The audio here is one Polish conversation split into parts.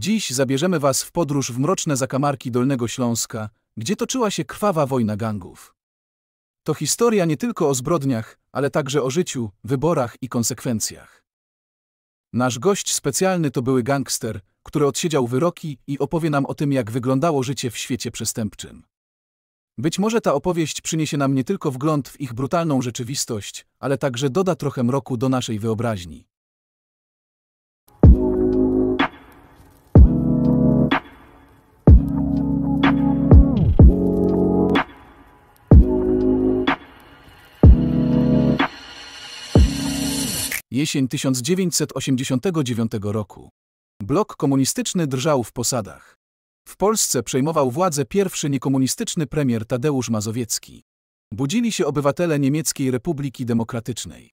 Dziś zabierzemy Was w podróż w mroczne zakamarki Dolnego Śląska, gdzie toczyła się krwawa wojna gangów. To historia nie tylko o zbrodniach, ale także o życiu, wyborach i konsekwencjach. Nasz gość specjalny to były gangster, który odsiedział wyroki i opowie nam o tym, jak wyglądało życie w świecie przestępczym. Być może ta opowieść przyniesie nam nie tylko wgląd w ich brutalną rzeczywistość, ale także doda trochę mroku do naszej wyobraźni. jesień 1989 roku. Blok komunistyczny drżał w posadach. W Polsce przejmował władzę pierwszy niekomunistyczny premier Tadeusz Mazowiecki. Budzili się obywatele Niemieckiej Republiki Demokratycznej.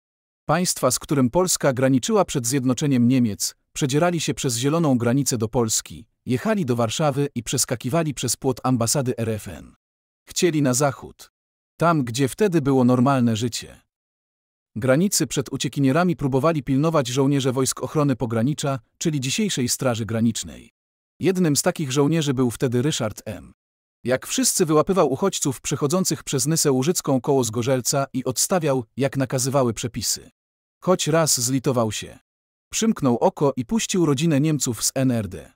Państwa, z którym Polska graniczyła przed zjednoczeniem Niemiec, przedzierali się przez zieloną granicę do Polski, jechali do Warszawy i przeskakiwali przez płot ambasady RFN. Chcieli na zachód. Tam, gdzie wtedy było normalne życie. Granicy przed uciekinierami próbowali pilnować żołnierze Wojsk Ochrony Pogranicza, czyli dzisiejszej Straży Granicznej. Jednym z takich żołnierzy był wtedy Ryszard M. Jak wszyscy wyłapywał uchodźców przechodzących przez Nysę Łużycką koło Zgorzelca i odstawiał, jak nakazywały przepisy. Choć raz zlitował się. Przymknął oko i puścił rodzinę Niemców z NRD.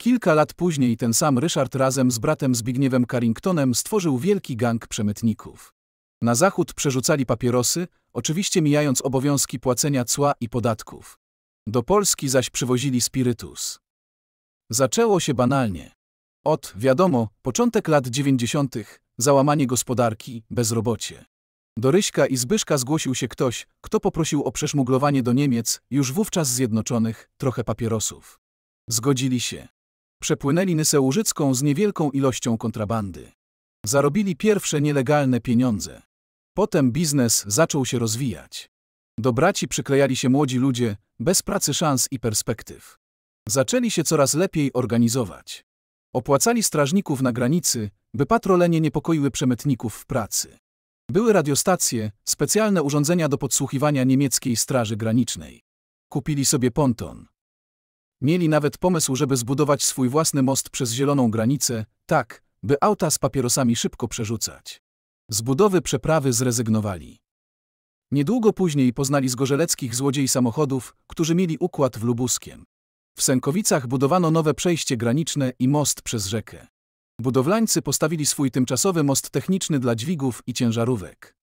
Kilka lat później ten sam Ryszard razem z bratem Zbigniewem Carringtonem stworzył wielki gang przemytników. Na zachód przerzucali papierosy, oczywiście mijając obowiązki płacenia cła i podatków. Do Polski zaś przywozili spirytus. Zaczęło się banalnie. Od, wiadomo, początek lat 90., załamanie gospodarki, bezrobocie. Do Ryśka i Zbyszka zgłosił się ktoś, kto poprosił o przeszmuglowanie do Niemiec, już wówczas zjednoczonych, trochę papierosów. Zgodzili się. Przepłynęli Nysę Łużycką z niewielką ilością kontrabandy. Zarobili pierwsze nielegalne pieniądze. Potem biznes zaczął się rozwijać. Do braci przyklejali się młodzi ludzie, bez pracy szans i perspektyw. Zaczęli się coraz lepiej organizować. Opłacali strażników na granicy, by patrole nie niepokoiły przemytników w pracy. Były radiostacje, specjalne urządzenia do podsłuchiwania niemieckiej straży granicznej. Kupili sobie ponton. Mieli nawet pomysł, żeby zbudować swój własny most przez zieloną granicę, tak, by auta z papierosami szybko przerzucać. Z budowy przeprawy zrezygnowali. Niedługo później poznali zgorzeleckich złodziei samochodów, którzy mieli układ w Lubuskiem. W Sękowicach budowano nowe przejście graniczne i most przez rzekę. Budowlańcy postawili swój tymczasowy most techniczny dla dźwigów i ciężarówek.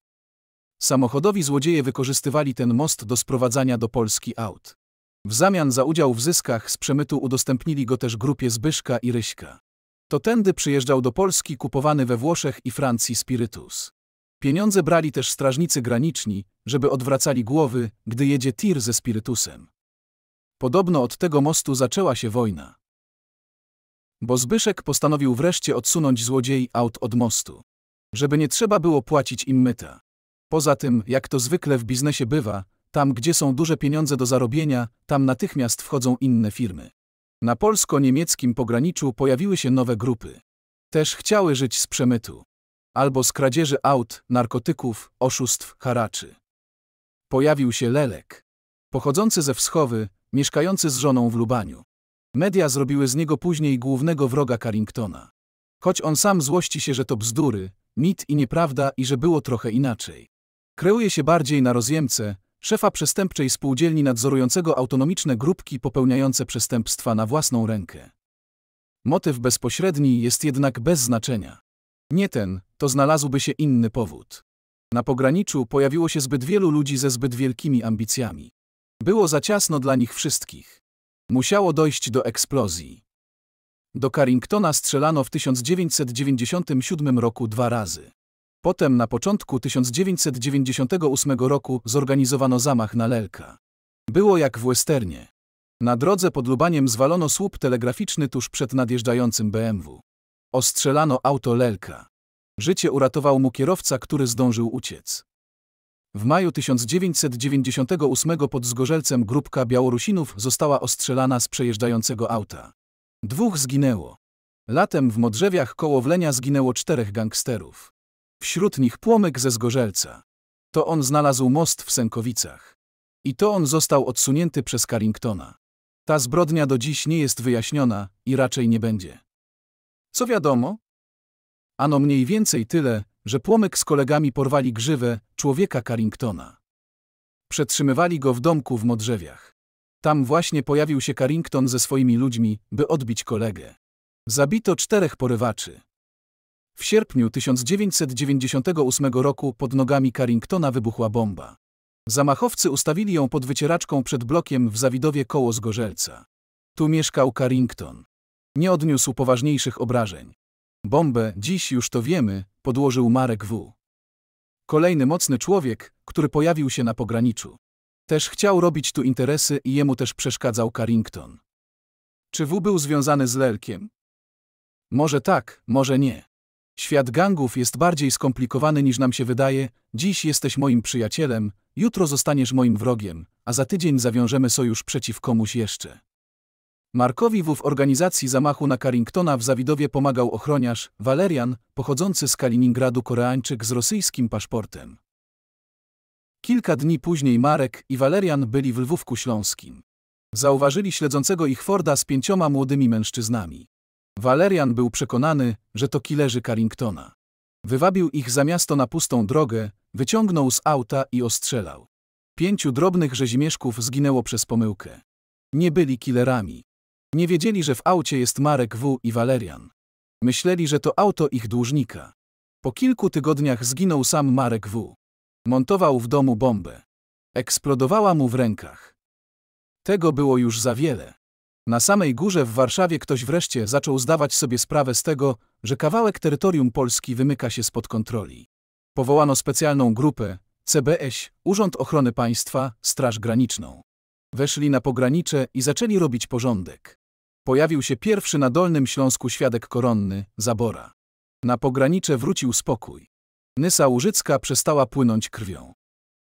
Samochodowi złodzieje wykorzystywali ten most do sprowadzania do Polski aut. W zamian za udział w zyskach z przemytu udostępnili go też grupie Zbyszka i Ryśka. To tędy przyjeżdżał do Polski kupowany we Włoszech i Francji spirytus. Pieniądze brali też strażnicy graniczni, żeby odwracali głowy, gdy jedzie tir ze spirytusem. Podobno od tego mostu zaczęła się wojna. Bo Zbyszek postanowił wreszcie odsunąć złodziei aut od mostu. Żeby nie trzeba było płacić im myta. Poza tym, jak to zwykle w biznesie bywa, tam gdzie są duże pieniądze do zarobienia, tam natychmiast wchodzą inne firmy. Na polsko-niemieckim pograniczu pojawiły się nowe grupy. Też chciały żyć z przemytu. Albo z kradzieży aut, narkotyków, oszustw, haraczy. Pojawił się Lelek. Pochodzący ze Wschowy, mieszkający z żoną w Lubaniu. Media zrobiły z niego później głównego wroga Carringtona. Choć on sam złości się, że to bzdury, mit i nieprawda i że było trochę inaczej. Kreuje się bardziej na rozjemce, szefa przestępczej spółdzielni nadzorującego autonomiczne grupki popełniające przestępstwa na własną rękę. Motyw bezpośredni jest jednak bez znaczenia. Nie ten, to znalazłby się inny powód. Na pograniczu pojawiło się zbyt wielu ludzi ze zbyt wielkimi ambicjami. Było za ciasno dla nich wszystkich. Musiało dojść do eksplozji. Do Carringtona strzelano w 1997 roku dwa razy. Potem na początku 1998 roku zorganizowano zamach na Lelka. Było jak w westernie. Na drodze pod Lubaniem zwalono słup telegraficzny tuż przed nadjeżdżającym BMW. Ostrzelano auto Lelka. Życie uratował mu kierowca, który zdążył uciec. W maju 1998 pod Zgorzelcem grupka Białorusinów została ostrzelana z przejeżdżającego auta. Dwóch zginęło. Latem w Modrzewiach koło Wlenia zginęło czterech gangsterów. Wśród nich płomyk ze Zgorzelca. To on znalazł most w Sękowicach. I to on został odsunięty przez Carringtona. Ta zbrodnia do dziś nie jest wyjaśniona i raczej nie będzie. Co wiadomo? Ano mniej więcej tyle, że płomyk z kolegami porwali grzywę człowieka Carringtona. Przetrzymywali go w domku w Modrzewiach. Tam właśnie pojawił się Carrington ze swoimi ludźmi, by odbić kolegę. Zabito czterech porywaczy. W sierpniu 1998 roku pod nogami Carringtona wybuchła bomba. Zamachowcy ustawili ją pod wycieraczką przed blokiem w Zawidowie koło Zgorzelca. Tu mieszkał Carrington. Nie odniósł poważniejszych obrażeń. Bombę, dziś już to wiemy, podłożył Marek W. Kolejny mocny człowiek, który pojawił się na pograniczu. Też chciał robić tu interesy i jemu też przeszkadzał Carrington. Czy W był związany z Lelkiem? Może tak, może nie. Świat gangów jest bardziej skomplikowany niż nam się wydaje. Dziś jesteś moim przyjacielem, jutro zostaniesz moim wrogiem, a za tydzień zawiążemy sojusz przeciw komuś jeszcze. Markowi w organizacji zamachu na Carringtona w Zawidowie pomagał ochroniarz, Valerian, pochodzący z Kaliningradu Koreańczyk z rosyjskim paszportem. Kilka dni później Marek i Valerian byli w Lwówku Śląskim. Zauważyli śledzącego ich Forda z pięcioma młodymi mężczyznami. Valerian był przekonany, że to killerzy Carringtona. Wywabił ich za miasto na pustą drogę, wyciągnął z auta i ostrzelał. Pięciu drobnych rzezimieszków zginęło przez pomyłkę. Nie byli killerami. Nie wiedzieli, że w aucie jest Marek W. i Walerian. Myśleli, że to auto ich dłużnika. Po kilku tygodniach zginął sam Marek W. Montował w domu bombę. Eksplodowała mu w rękach. Tego było już za wiele. Na samej górze w Warszawie ktoś wreszcie zaczął zdawać sobie sprawę z tego, że kawałek terytorium Polski wymyka się spod kontroli. Powołano specjalną grupę CBS, Urząd Ochrony Państwa, Straż Graniczną. Weszli na pogranicze i zaczęli robić porządek. Pojawił się pierwszy na Dolnym Śląsku świadek koronny, Zabora. Na pogranicze wrócił spokój. Nysa Łużycka przestała płynąć krwią.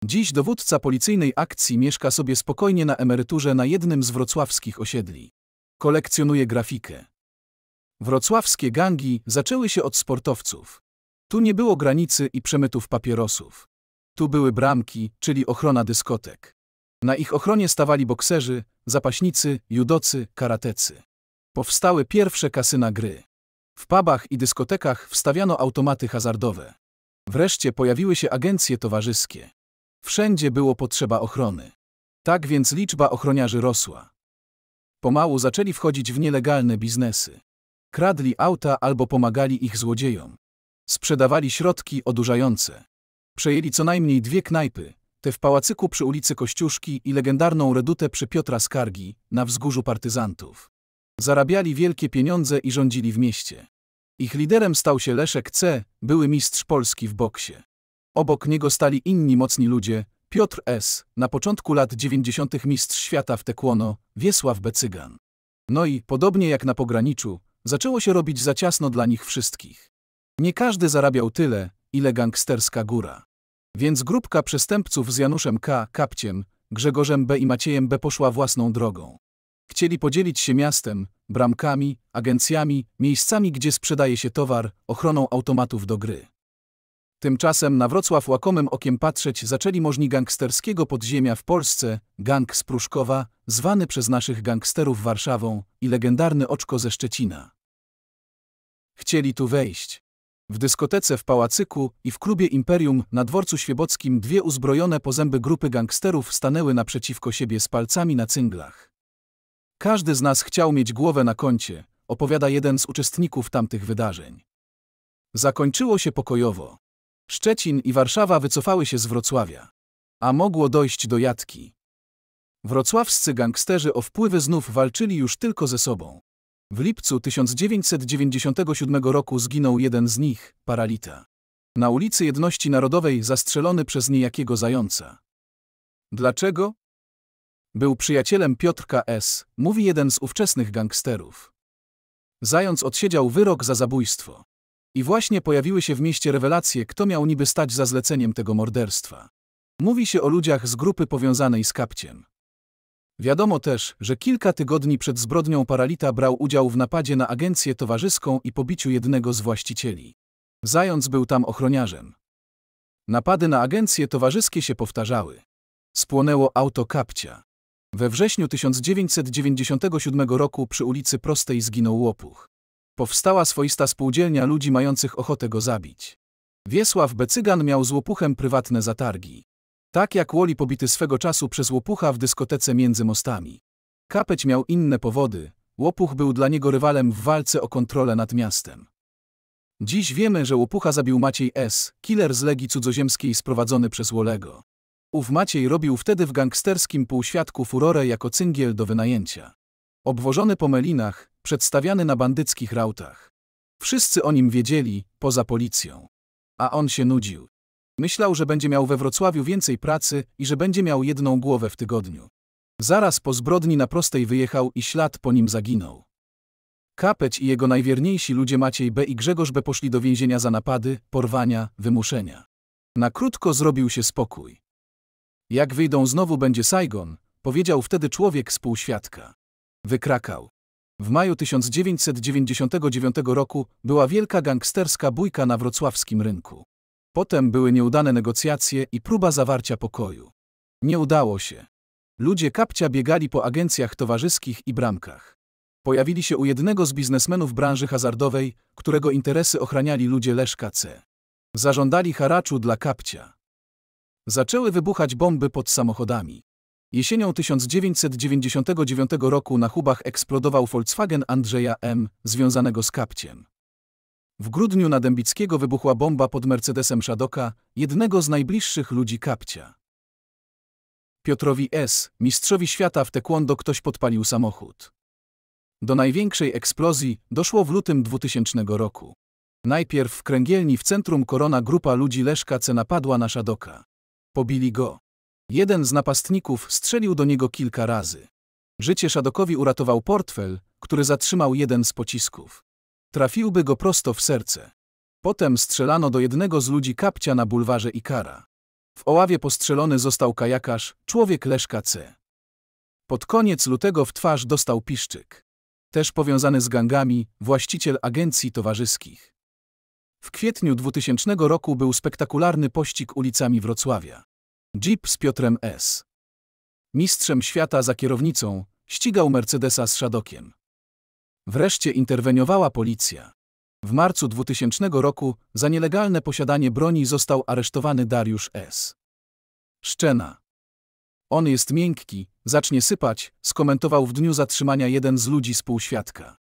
Dziś dowódca policyjnej akcji mieszka sobie spokojnie na emeryturze na jednym z wrocławskich osiedli. Kolekcjonuje grafikę. Wrocławskie gangi zaczęły się od sportowców. Tu nie było granicy i przemytów papierosów. Tu były bramki, czyli ochrona dyskotek. Na ich ochronie stawali bokserzy, zapaśnicy, judocy, karatecy. Powstały pierwsze kasyna gry. W pubach i dyskotekach wstawiano automaty hazardowe. Wreszcie pojawiły się agencje towarzyskie. Wszędzie było potrzeba ochrony. Tak więc liczba ochroniarzy rosła. Pomału zaczęli wchodzić w nielegalne biznesy. Kradli auta albo pomagali ich złodziejom. Sprzedawali środki odurzające. Przejęli co najmniej dwie knajpy, te w pałacyku przy ulicy Kościuszki i legendarną redutę przy Piotra Skargi, na wzgórzu partyzantów. Zarabiali wielkie pieniądze i rządzili w mieście. Ich liderem stał się Leszek C., były mistrz Polski w boksie. Obok niego stali inni mocni ludzie, Piotr S., na początku lat 90. mistrz świata w tekłono, Wiesław Becygan. No i, podobnie jak na pograniczu, zaczęło się robić za ciasno dla nich wszystkich. Nie każdy zarabiał tyle, ile gangsterska góra. Więc grupka przestępców z Januszem K., Kapciem, Grzegorzem B. i Maciejem B. poszła własną drogą. Chcieli podzielić się miastem, bramkami, agencjami, miejscami, gdzie sprzedaje się towar, ochroną automatów do gry. Tymczasem na Wrocław łakomym okiem patrzeć zaczęli możni gangsterskiego podziemia w Polsce, gang z Pruszkowa, zwany przez naszych gangsterów Warszawą i legendarny Oczko ze Szczecina. Chcieli tu wejść. W dyskotece w Pałacyku i w klubie Imperium na dworcu świebockim dwie uzbrojone po zęby grupy gangsterów stanęły naprzeciwko siebie z palcami na cynglach. Każdy z nas chciał mieć głowę na koncie, opowiada jeden z uczestników tamtych wydarzeń. Zakończyło się pokojowo. Szczecin i Warszawa wycofały się z Wrocławia, a mogło dojść do jatki. Wrocławscy gangsterzy o wpływy znów walczyli już tylko ze sobą. W lipcu 1997 roku zginął jeden z nich, paralita. Na ulicy Jedności Narodowej zastrzelony przez niejakiego zająca. Dlaczego? Był przyjacielem Piotrka S., mówi jeden z ówczesnych gangsterów. Zając odsiedział wyrok za zabójstwo. I właśnie pojawiły się w mieście rewelacje, kto miał niby stać za zleceniem tego morderstwa. Mówi się o ludziach z grupy powiązanej z kapciem. Wiadomo też, że kilka tygodni przed zbrodnią Paralita brał udział w napadzie na agencję towarzyską i pobiciu jednego z właścicieli. Zając był tam ochroniarzem. Napady na agencje towarzyskie się powtarzały. Spłonęło auto kapcia. We wrześniu 1997 roku przy ulicy Prostej zginął łopuch. Powstała swoista spółdzielnia ludzi mających ochotę go zabić. Wiesław Becygan miał z łopuchem prywatne zatargi. Tak jak Łoli pobity swego czasu przez łopucha w dyskotece między mostami. Kapeć miał inne powody, łopuch był dla niego rywalem w walce o kontrolę nad miastem. Dziś wiemy, że łopucha zabił Maciej S., killer z Legii Cudzoziemskiej sprowadzony przez Łolego. Ów Maciej robił wtedy w gangsterskim półświadku furorę jako cyngiel do wynajęcia. Obwożony po melinach, przedstawiany na bandyckich rautach. Wszyscy o nim wiedzieli, poza policją. A on się nudził. Myślał, że będzie miał we Wrocławiu więcej pracy i że będzie miał jedną głowę w tygodniu. Zaraz po zbrodni na prostej wyjechał i ślad po nim zaginął. Kapeć i jego najwierniejsi ludzie Maciej B. i Grzegorz B. poszli do więzienia za napady, porwania, wymuszenia. Na krótko zrobił się spokój. Jak wyjdą znowu będzie Saigon, powiedział wtedy człowiek współświadka. Wykrakał. W maju 1999 roku była wielka gangsterska bójka na wrocławskim rynku. Potem były nieudane negocjacje i próba zawarcia pokoju. Nie udało się. Ludzie kapcia biegali po agencjach towarzyskich i bramkach. Pojawili się u jednego z biznesmenów branży hazardowej, którego interesy ochraniali ludzie Leszka C. Zażądali haraczu dla kapcia. Zaczęły wybuchać bomby pod samochodami. Jesienią 1999 roku na Hubach eksplodował Volkswagen Andrzeja M., związanego z kapciem. W grudniu na Dębickiego wybuchła bomba pod Mercedesem Szadoka, jednego z najbliższych ludzi kapcia. Piotrowi S., mistrzowi świata w taekwondo ktoś podpalił samochód. Do największej eksplozji doszło w lutym 2000 roku. Najpierw w kręgielni w centrum Korona grupa ludzi Leszka C napadła na Szadoka. Pobili go. Jeden z napastników strzelił do niego kilka razy. Życie Szadokowi uratował portfel, który zatrzymał jeden z pocisków. Trafiłby go prosto w serce. Potem strzelano do jednego z ludzi kapcia na bulwarze Ikara. W Oławie postrzelony został kajakarz, człowiek Leszka C. Pod koniec lutego w twarz dostał piszczyk. Też powiązany z gangami, właściciel agencji towarzyskich. W kwietniu 2000 roku był spektakularny pościg ulicami Wrocławia. Jeep z Piotrem S. Mistrzem świata za kierownicą ścigał Mercedesa z szadokiem. Wreszcie interweniowała policja. W marcu 2000 roku za nielegalne posiadanie broni został aresztowany Dariusz S. Szczena. On jest miękki, zacznie sypać, skomentował w dniu zatrzymania jeden z ludzi półświadka.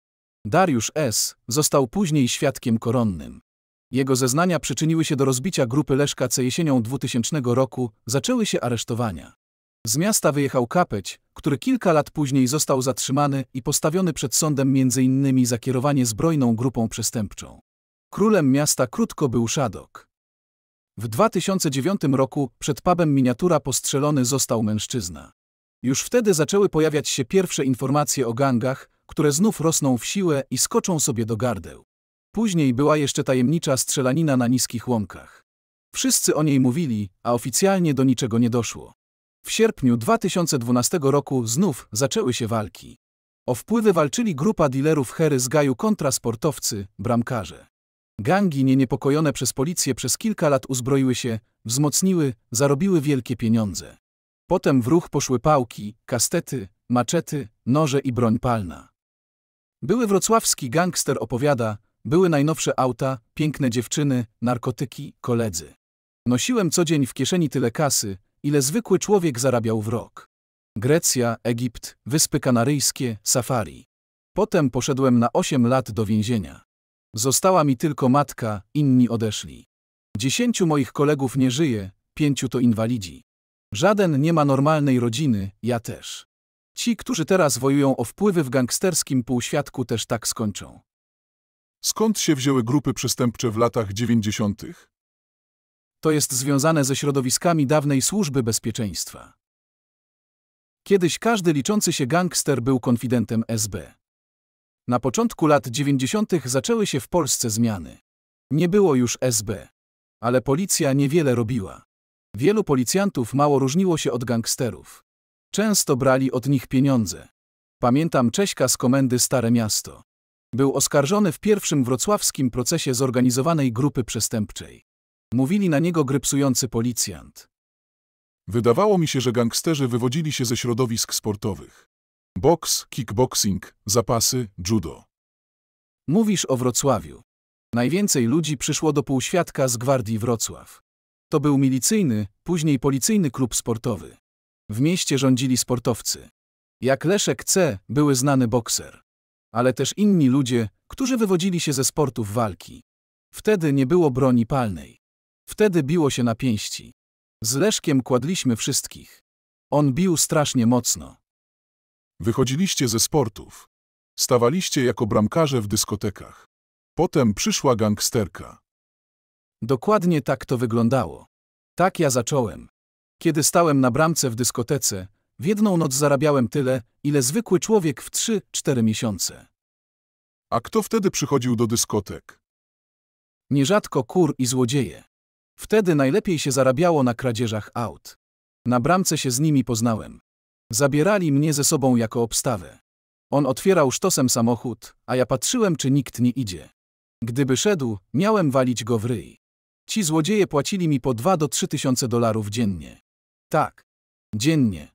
Dariusz S. został później świadkiem koronnym. Jego zeznania przyczyniły się do rozbicia grupy Leszka C jesienią 2000 roku, zaczęły się aresztowania. Z miasta wyjechał Kapeć, który kilka lat później został zatrzymany i postawiony przed sądem m.in. za kierowanie zbrojną grupą przestępczą. Królem miasta krótko był Szadok. W 2009 roku przed pubem miniatura postrzelony został mężczyzna. Już wtedy zaczęły pojawiać się pierwsze informacje o gangach, które znów rosną w siłę i skoczą sobie do gardeł. Później była jeszcze tajemnicza strzelanina na niskich łąkach. Wszyscy o niej mówili, a oficjalnie do niczego nie doszło. W sierpniu 2012 roku znów zaczęły się walki. O wpływy walczyli grupa dealerów hery z Gaju kontra sportowcy, bramkarze. Gangi nieniepokojone przez policję przez kilka lat uzbroiły się, wzmocniły, zarobiły wielkie pieniądze. Potem w ruch poszły pałki, kastety, maczety, noże i broń palna. Były wrocławski gangster opowiada, były najnowsze auta, piękne dziewczyny, narkotyki, koledzy. Nosiłem co dzień w kieszeni tyle kasy, ile zwykły człowiek zarabiał w rok. Grecja, Egipt, Wyspy Kanaryjskie, safari. Potem poszedłem na 8 lat do więzienia. Została mi tylko matka, inni odeszli. Dziesięciu moich kolegów nie żyje, pięciu to inwalidzi. Żaden nie ma normalnej rodziny, ja też. Ci, którzy teraz wojują o wpływy w gangsterskim półświadku też tak skończą. Skąd się wzięły grupy przestępcze w latach 90.? To jest związane ze środowiskami dawnej służby bezpieczeństwa. Kiedyś każdy liczący się gangster był konfidentem SB. Na początku lat 90. zaczęły się w Polsce zmiany. Nie było już SB, ale policja niewiele robiła. Wielu policjantów mało różniło się od gangsterów. Często brali od nich pieniądze. Pamiętam Cześka z komendy Stare Miasto. Był oskarżony w pierwszym wrocławskim procesie zorganizowanej grupy przestępczej. Mówili na niego grypsujący policjant. Wydawało mi się, że gangsterzy wywodzili się ze środowisk sportowych. Boks, kickboxing, zapasy, judo. Mówisz o Wrocławiu. Najwięcej ludzi przyszło do półświadka z Gwardii Wrocław. To był milicyjny, później policyjny klub sportowy. W mieście rządzili sportowcy. Jak Leszek C. były znany bokser ale też inni ludzie, którzy wywodzili się ze sportów walki. Wtedy nie było broni palnej. Wtedy biło się na pięści. Z Leszkiem kładliśmy wszystkich. On bił strasznie mocno. Wychodziliście ze sportów. Stawaliście jako bramkarze w dyskotekach. Potem przyszła gangsterka. Dokładnie tak to wyglądało. Tak ja zacząłem. Kiedy stałem na bramce w dyskotece, w jedną noc zarabiałem tyle, ile zwykły człowiek w 3-4 miesiące. A kto wtedy przychodził do dyskotek? Nierzadko kur i złodzieje. Wtedy najlepiej się zarabiało na kradzieżach aut. Na bramce się z nimi poznałem. Zabierali mnie ze sobą jako obstawę. On otwierał sztosem samochód, a ja patrzyłem, czy nikt nie idzie. Gdyby szedł, miałem walić go w ryj. Ci złodzieje płacili mi po 2 do 3 tysiące dolarów dziennie. Tak. Dziennie.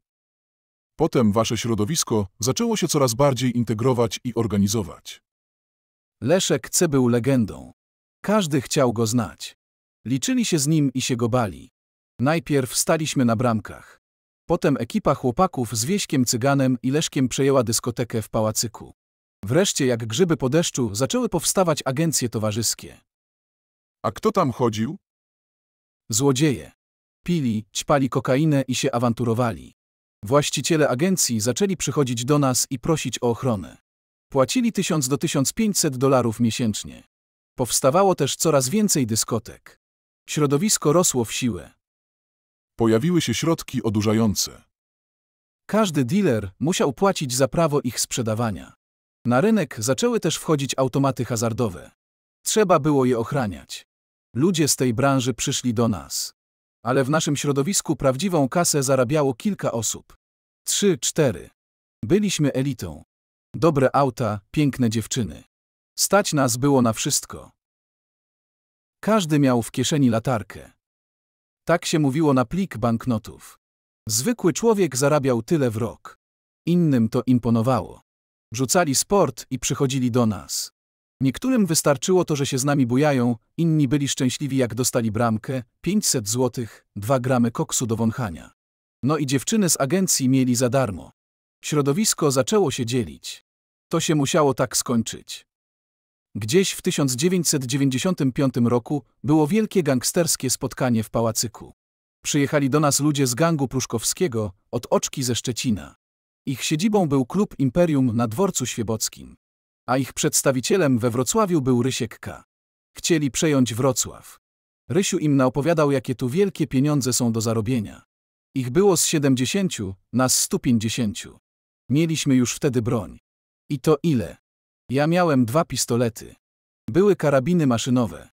Potem wasze środowisko zaczęło się coraz bardziej integrować i organizować. Leszek C był legendą. Każdy chciał go znać. Liczyli się z nim i się go bali. Najpierw staliśmy na bramkach. Potem ekipa chłopaków z Wieśkiem Cyganem i Leszkiem przejęła dyskotekę w pałacyku. Wreszcie, jak grzyby po deszczu, zaczęły powstawać agencje towarzyskie. A kto tam chodził? Złodzieje. Pili, ćpali kokainę i się awanturowali. Właściciele agencji zaczęli przychodzić do nas i prosić o ochronę. Płacili 1000 do 1500 dolarów miesięcznie. Powstawało też coraz więcej dyskotek. Środowisko rosło w siłę. Pojawiły się środki odurzające. Każdy dealer musiał płacić za prawo ich sprzedawania. Na rynek zaczęły też wchodzić automaty hazardowe. Trzeba było je ochraniać. Ludzie z tej branży przyszli do nas ale w naszym środowisku prawdziwą kasę zarabiało kilka osób. Trzy, cztery. Byliśmy elitą. Dobre auta, piękne dziewczyny. Stać nas było na wszystko. Każdy miał w kieszeni latarkę. Tak się mówiło na plik banknotów. Zwykły człowiek zarabiał tyle w rok. Innym to imponowało. Rzucali sport i przychodzili do nas. Niektórym wystarczyło to, że się z nami bujają, inni byli szczęśliwi jak dostali bramkę, 500 złotych, 2 gramy koksu do wąchania. No i dziewczyny z agencji mieli za darmo. Środowisko zaczęło się dzielić. To się musiało tak skończyć. Gdzieś w 1995 roku było wielkie gangsterskie spotkanie w pałacyku. Przyjechali do nas ludzie z gangu Pruszkowskiego, od Oczki ze Szczecina. Ich siedzibą był klub Imperium na dworcu świebockim a ich przedstawicielem we Wrocławiu był Rysiek K. Chcieli przejąć Wrocław. Rysiu im naopowiadał, jakie tu wielkie pieniądze są do zarobienia. Ich było z 70, nas 150. Mieliśmy już wtedy broń. I to ile? Ja miałem dwa pistolety. Były karabiny maszynowe.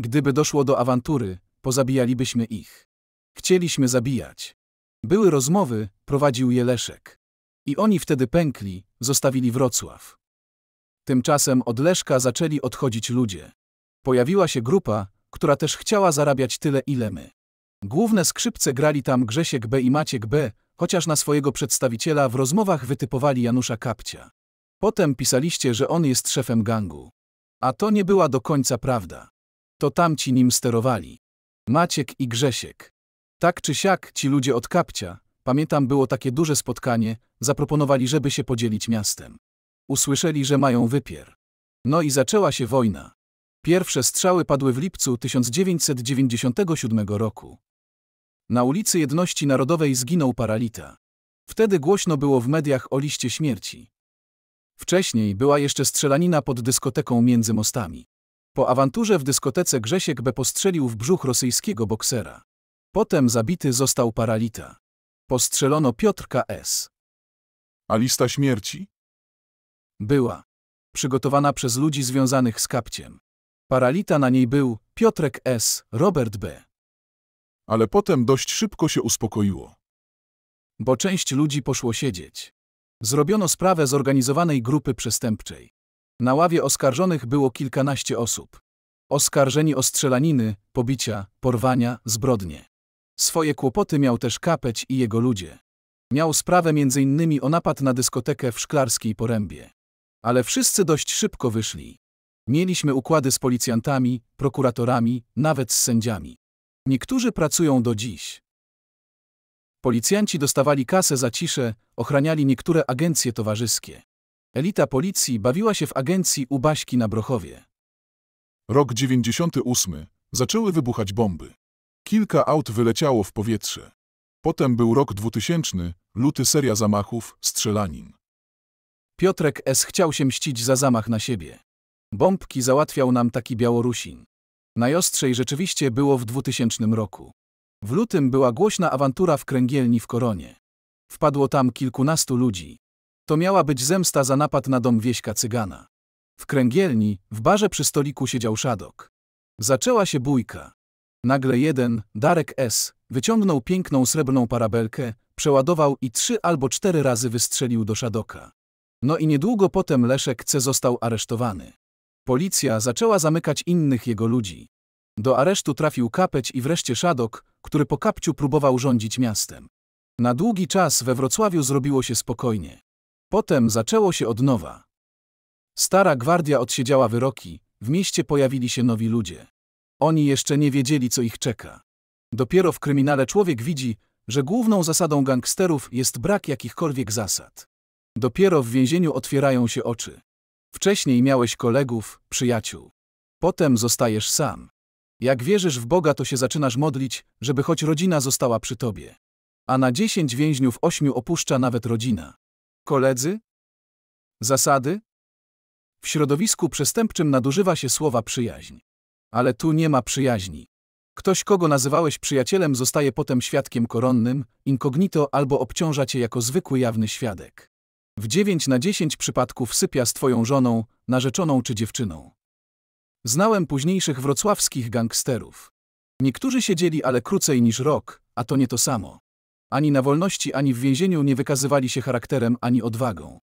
Gdyby doszło do awantury, pozabijalibyśmy ich. Chcieliśmy zabijać. Były rozmowy, prowadził je Leszek. I oni wtedy pękli, zostawili Wrocław. Tymczasem od Leszka zaczęli odchodzić ludzie. Pojawiła się grupa, która też chciała zarabiać tyle ile my. Główne skrzypce grali tam Grzesiek B i Maciek B, chociaż na swojego przedstawiciela w rozmowach wytypowali Janusza Kapcia. Potem pisaliście, że on jest szefem gangu. A to nie była do końca prawda. To tamci nim sterowali. Maciek i Grzesiek. Tak czy siak ci ludzie od Kapcia, pamiętam było takie duże spotkanie, zaproponowali, żeby się podzielić miastem. Usłyszeli, że mają wypier. No i zaczęła się wojna. Pierwsze strzały padły w lipcu 1997 roku. Na ulicy Jedności Narodowej zginął paralita. Wtedy głośno było w mediach o liście śmierci. Wcześniej była jeszcze strzelanina pod dyskoteką między mostami. Po awanturze w dyskotece Grzesiek B postrzelił w brzuch rosyjskiego boksera. Potem zabity został paralita. Postrzelono Piotrka S. A lista śmierci? była przygotowana przez ludzi związanych z kapciem. Paralita na niej był Piotrek S., Robert B. Ale potem dość szybko się uspokoiło. Bo część ludzi poszło siedzieć. Zrobiono sprawę zorganizowanej grupy przestępczej. Na ławie oskarżonych było kilkanaście osób. Oskarżeni o strzelaniny, pobicia, porwania, zbrodnie. Swoje kłopoty miał też Kapeć i jego ludzie. Miał sprawę m.in. o napad na dyskotekę w Szklarskiej Porębie ale wszyscy dość szybko wyszli. Mieliśmy układy z policjantami, prokuratorami, nawet z sędziami. Niektórzy pracują do dziś. Policjanci dostawali kasę za ciszę, ochraniali niektóre agencje towarzyskie. Elita policji bawiła się w agencji u Baśki na Brochowie. Rok 98. Zaczęły wybuchać bomby. Kilka aut wyleciało w powietrze. Potem był rok 2000, luty seria zamachów, strzelanin. Piotrek S. chciał się mścić za zamach na siebie. Bombki załatwiał nam taki Białorusin. Najostrzej rzeczywiście było w 2000 roku. W lutym była głośna awantura w kręgielni w Koronie. Wpadło tam kilkunastu ludzi. To miała być zemsta za napad na dom wieśka cygana. W kręgielni, w barze przy stoliku siedział Szadok. Zaczęła się bójka. Nagle jeden, Darek S., wyciągnął piękną srebrną parabelkę, przeładował i trzy albo cztery razy wystrzelił do Szadoka. No i niedługo potem Leszek C. został aresztowany. Policja zaczęła zamykać innych jego ludzi. Do aresztu trafił Kapeć i wreszcie Szadok, który po Kapciu próbował rządzić miastem. Na długi czas we Wrocławiu zrobiło się spokojnie. Potem zaczęło się od nowa. Stara gwardia odsiedziała wyroki, w mieście pojawili się nowi ludzie. Oni jeszcze nie wiedzieli, co ich czeka. Dopiero w kryminale człowiek widzi, że główną zasadą gangsterów jest brak jakichkolwiek zasad. Dopiero w więzieniu otwierają się oczy. Wcześniej miałeś kolegów, przyjaciół. Potem zostajesz sam. Jak wierzysz w Boga, to się zaczynasz modlić, żeby choć rodzina została przy tobie. A na dziesięć więźniów ośmiu opuszcza nawet rodzina. Koledzy? Zasady? W środowisku przestępczym nadużywa się słowa przyjaźń. Ale tu nie ma przyjaźni. Ktoś, kogo nazywałeś przyjacielem, zostaje potem świadkiem koronnym, incognito albo obciąża cię jako zwykły jawny świadek. W 9 na 10 przypadków sypia z twoją żoną, narzeczoną czy dziewczyną. Znałem późniejszych wrocławskich gangsterów. Niektórzy siedzieli ale krócej niż rok, a to nie to samo. Ani na wolności, ani w więzieniu nie wykazywali się charakterem, ani odwagą.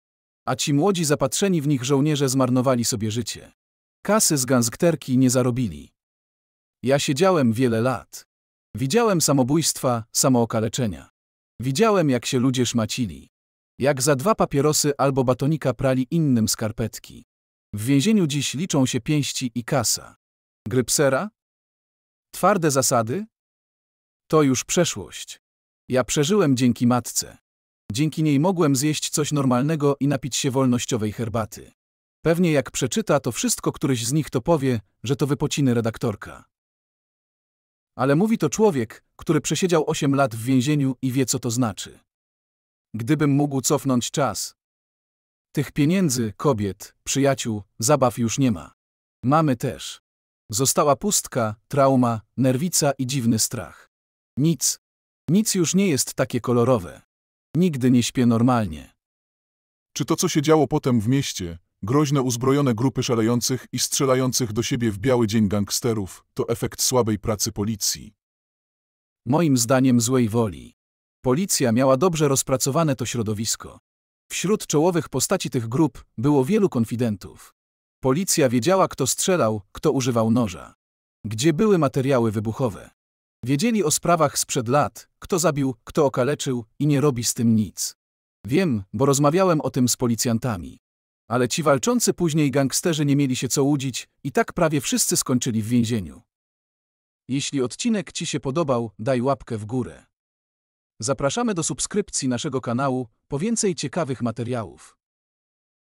A ci młodzi zapatrzeni w nich żołnierze zmarnowali sobie życie. Kasy z gangsterki nie zarobili. Ja siedziałem wiele lat. Widziałem samobójstwa, samookaleczenia. Widziałem, jak się ludzie szmacili. Jak za dwa papierosy albo batonika prali innym skarpetki. W więzieniu dziś liczą się pięści i kasa. Grypsera? Twarde zasady? To już przeszłość. Ja przeżyłem dzięki matce. Dzięki niej mogłem zjeść coś normalnego i napić się wolnościowej herbaty. Pewnie jak przeczyta to wszystko któryś z nich to powie, że to wypociny redaktorka. Ale mówi to człowiek, który przesiedział 8 lat w więzieniu i wie co to znaczy gdybym mógł cofnąć czas. Tych pieniędzy, kobiet, przyjaciół, zabaw już nie ma. Mamy też. Została pustka, trauma, nerwica i dziwny strach. Nic. Nic już nie jest takie kolorowe. Nigdy nie śpię normalnie. Czy to, co się działo potem w mieście, groźne uzbrojone grupy szalejących i strzelających do siebie w biały dzień gangsterów, to efekt słabej pracy policji? Moim zdaniem złej woli. Policja miała dobrze rozpracowane to środowisko. Wśród czołowych postaci tych grup było wielu konfidentów. Policja wiedziała, kto strzelał, kto używał noża. Gdzie były materiały wybuchowe. Wiedzieli o sprawach sprzed lat, kto zabił, kto okaleczył i nie robi z tym nic. Wiem, bo rozmawiałem o tym z policjantami. Ale ci walczący później gangsterzy nie mieli się co łudzić i tak prawie wszyscy skończyli w więzieniu. Jeśli odcinek Ci się podobał, daj łapkę w górę. Zapraszamy do subskrypcji naszego kanału po więcej ciekawych materiałów.